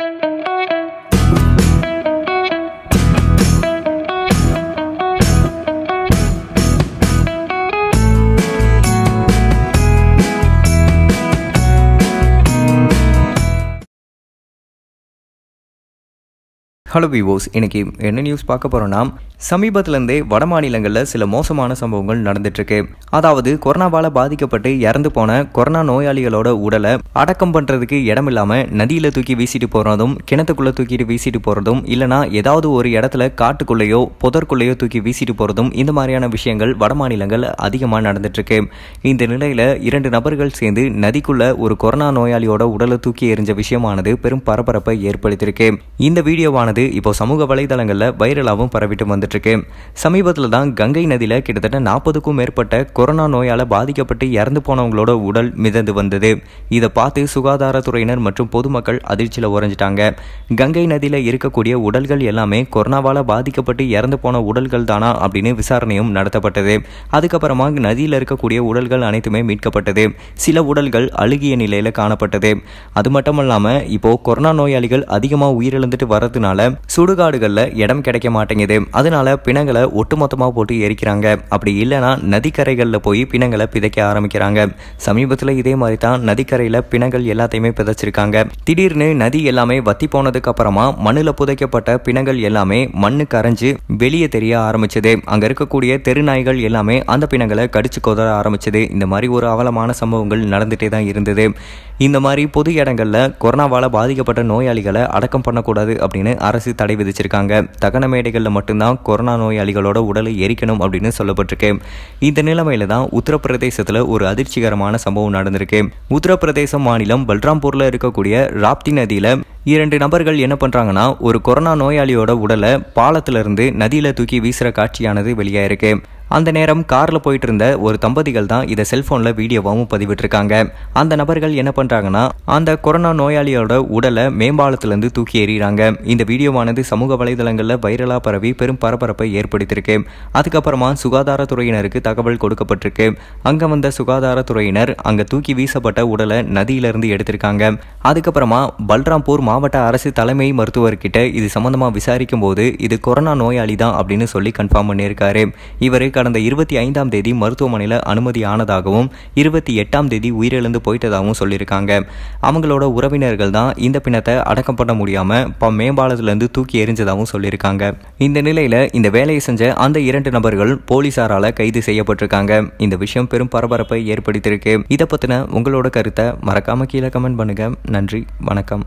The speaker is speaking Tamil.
Thank you. ஹலோ விவோஸ் இன்றைக்கி என்ன நியூஸ் பார்க்க போகிறோன்னா சமீபத்திலேருந்தே வட மாநிலங்களில் சில மோசமான சம்பவங்கள் நடந்துட்டுருக்கு அதாவது கொரோனாவால் பாதிக்கப்பட்டு இறந்து போன கொரோனா நோயாளிகளோட உடலை அடக்கம் பண்ணுறதுக்கு இடம் இல்லாமல் நதியில் தூக்கி வீசிட்டு போகிறதும் கிணத்துக்குள்ளே தூக்கிட்டு வீசிட்டு போகிறதும் இல்லைனா ஏதாவது ஒரு இடத்துல காட்டுக்குள்ளேயோ புதற்குள்ளேயோ தூக்கி வீசிட்டு போகிறதும் இந்த மாதிரியான விஷயங்கள் வட மாநிலங்கள் அதிகமாக நடந்துட்டுருக்கு இந்த நிலையில் இரண்டு நபர்கள் சேர்ந்து நதிக்குள்ளே ஒரு கொரோனா நோயாளியோட உடலை தூக்கி எறிஞ்ச விஷயமானது பெரும் பரபரப்பை ஏற்படுத்தியிருக்கு இந்த வீடியோவானது வந்து இப்போ சமூக வலைதளங்களில் வைரலாகவும் பரவிட்டு வந்துட்டுருக்கு சமீபத்தில் தான் கங்கை நதியில் கிட்டத்தட்ட நாற்பதுக்கும் மேற்பட்ட கொரோனா நோயால் பாதிக்கப்பட்டு இறந்து போனவங்களோட உடல் மிதந்து வந்தது இதை பார்த்து சுகாதாரத்துறையினர் மற்றும் பொதுமக்கள் அதிர்ச்சியில் உறைஞ்சிட்டாங்க கங்கை நதியில் இருக்கக்கூடிய உடல்கள் எல்லாமே கொரோனாவால் பாதிக்கப்பட்டு இறந்து போன உடல்கள் தானா அப்படின்னு விசாரணையும் நடத்தப்பட்டது அதுக்கப்புறமா நதியில் இருக்கக்கூடிய உடல்கள் அனைத்துமே மீட்கப்பட்டது சில உடல்கள் அழுகிய நிலையில் காணப்பட்டது அது மட்டும் இல்லாமல் இப்போது கொரோனா நோயாளிகள் அதிகமாக உயிரிழந்துட்டு வரதுனால சுடுகாடுகளில் இடம் கிடைக்க மாட்டேங்குது அதனால பிணங்களை ஒட்டுமொத்தமாக போட்டு எரிக்கிறாங்க அப்படி இல்லைனா நதிக்கரைகளில் போய் பிணங்களை பிதைக்க ஆரம்பிக்கிறாங்க சமீபத்தில் இதே மாதிரி தான் நதிக்கரையில் பிணங்கள் எல்லாத்தையுமே பிதைச்சிருக்காங்க திடீர்னு நதி எல்லாமே வத்தி போனதுக்கு அப்புறமா மண்ணில் புதைக்கப்பட்ட பிணங்கள் எல்லாமே மண்ணு கரைஞ்சு வெளியே தெரிய ஆரம்பிச்சது அங்கே இருக்கக்கூடிய தெருநாய்கள் எல்லாமே அந்த பிணங்களை கடிச்சு கொதற ஆரம்பிச்சது இந்த மாதிரி ஒரு அவலமான சம்பவங்கள் நடந்துகிட்டே தான் இருந்தது இந்த மாதிரி பொது இடங்களில் கொரோனாவால் பாதிக்கப்பட்ட நோயாளிகளை அடக்கம் பண்ணக்கூடாது அப்படின்னு அரசு அரசு தடை விதிச்சிருக்காங்க தகன மேடைகளில் மட்டும்தான் கொரோனா நோயாளிகளோட உடலை எரிக்கணும் அப்படின்னு சொல்லப்பட்டிருக்கு இந்த நிலைமையில தான் உத்தரப்பிரதேசத்தில் ஒரு அதிர்ச்சிகரமான சம்பவம் நடந்திருக்கு உத்தரப்பிரதேச மாநிலம் பல்ராம்பூரில் இருக்கக்கூடிய ராப்தி நதியில் இரண்டு நபர்கள் என்ன பண்ணுறாங்கன்னா ஒரு கொரோனா நோயாளியோட உடலை பாலத்திலிருந்து நதியில் தூக்கி வீசுகிற காட்சியானது வெளியாயிருக்கு அந்த நேரம் காரில் போயிட்டு இருந்த ஒரு தம்பதிகள் தான் இதை செல்ஃபோனில் வீடியோவாகவும் பதிவிட்டிருக்காங்க அந்த நபர்கள் என்ன பண்ணுறாங்கன்னா அந்த கொரோனா நோயாளியோட உடலை மேம்பாலத்திலேருந்து தூக்கி எறிகிறாங்க இந்த வீடியோவானது சமூக வலைதளங்களில் வைரலாக பரவி பெரும் பரபரப்பை ஏற்படுத்தியிருக்கு அதுக்கப்புறமா சுகாதாரத்துறையினருக்கு தகவல் கொடுக்கப்பட்டிருக்கு அங்கே வந்த சுகாதாரத்துறையினர் அங்கே தூக்கி வீசப்பட்ட உடலை நதியிலிருந்து எடுத்திருக்காங்க அதுக்கப்புறமா பல்ராம்பூர் மாவட்ட அரசு தலைமை மருத்துவர்கிட்ட இது சம்பந்தமாக விசாரிக்கும் போது இது கொரோனா நோயாளி தான் அப்படின்னு சொல்லி கன்ஃபார்ம் பண்ணியிருக்காரு இவர் கடந்த இருபத்தி ஐந்தாம் தேதி மருத்துவமனையில் அனுமதி ஆனதாகவும் இருபத்தி எட்டாம் தேதி உயிரிழந்து போயிட்டதாகவும் சொல்லியிருக்காங்க அவங்களோட உறவினர்கள் தான் இந்த பிணத்தை அடக்கம் பண்ண முடியாமல் இப்போ மேம்பாலத்திலேருந்து தூக்கி எரிஞ்சதாகவும் சொல்லியிருக்காங்க இந்த நிலையில் இந்த வேலையை செஞ்ச அந்த இரண்டு நபர்கள் போலீசாரால் கைது செய்யப்பட்டிருக்காங்க இந்த விஷயம் பெரும் பரபரப்பை ஏற்படுத்தியிருக்கு இதை பற்றின உங்களோட கருத்தை மறக்காமல் கீழே கமெண்ட் பண்ணுங்கள் நன்றி வணக்கம்